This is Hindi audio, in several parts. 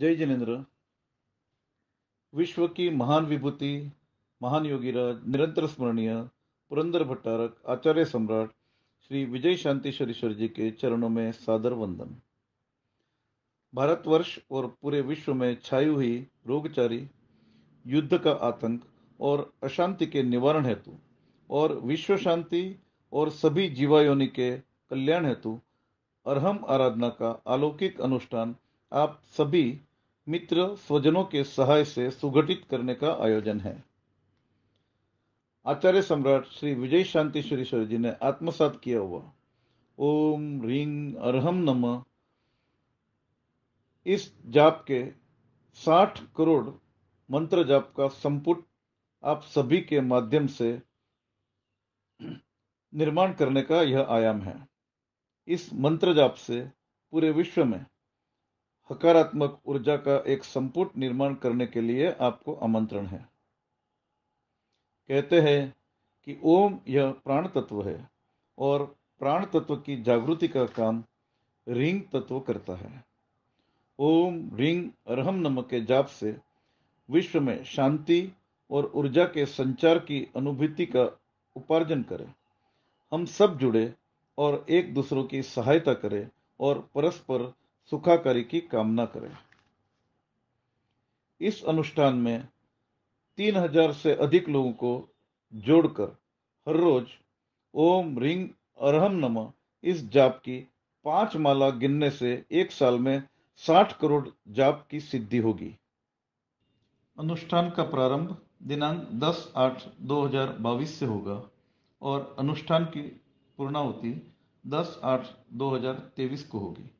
जय जिनेन्द्र विश्व की महान विभूति महान योगीराज निरंतर स्मरणीय पुरंदर भट्टारक आचार्य सम्राट श्री विजय शरीश्वर जी के चरणों में सादर वंदन भारतवर्ष और पूरे विश्व में छाई हुई रोगचारी युद्ध का आतंक और अशांति के निवारण हेतु और विश्व शांति और सभी जीवायोनि के कल्याण हेतु अरहम आराधना का अलौकिक अनुष्ठान आप सभी मित्र स्वजनों के सहाय से सुगठित करने का आयोजन है आचार्य सम्राट श्री विजय शांति सुरेश्वर जी ने आत्मसात किया हुआ ओम रिंग अरहम नम इस जाप के 60 करोड़ मंत्र जाप का संपुट आप सभी के माध्यम से निर्माण करने का यह आयाम है इस मंत्र जाप से पूरे विश्व में हकारात्मक ऊर्जा का एक संपुट निर्माण करने के लिए आपको आमंत्रण है कहते हैं कि ओम यह प्राण तत्व है और प्राण तत्व की जागृति का काम रिंग तत्व करता है ओम रिंग अरहम नम के जाप से विश्व में शांति और ऊर्जा के संचार की अनुभूति का उपार्जन करें हम सब जुड़े और एक दूसरों की सहायता करें और परस्पर सुखाकारी की कामना करें इस अनुष्ठान में तीन हजार से अधिक लोगों को जोड़कर हर रोज ओम रिंग अरहम नम इस जाप की पांच माला गिनने से एक साल में साठ करोड़ जाप की सिद्धि होगी अनुष्ठान का प्रारंभ दिनांक 10 आठ दो हजार बाईस से होगा और अनुष्ठान की पूर्णावती 10 आठ दो हजार तेईस को होगी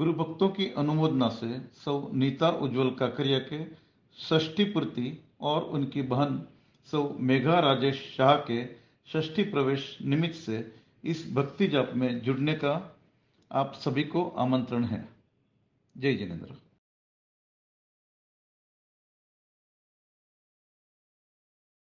गुरु भक्तों की अनुमोदना से सौ नीता उज्जवल काकरिया के षष्ठी पूर्ति और उनकी बहन सौ मेघा राजेश शाह के षष्ठी प्रवेश निमित्त से इस भक्ति जाप में जुड़ने का आप सभी को आमंत्रण है जय जिनेन्द्र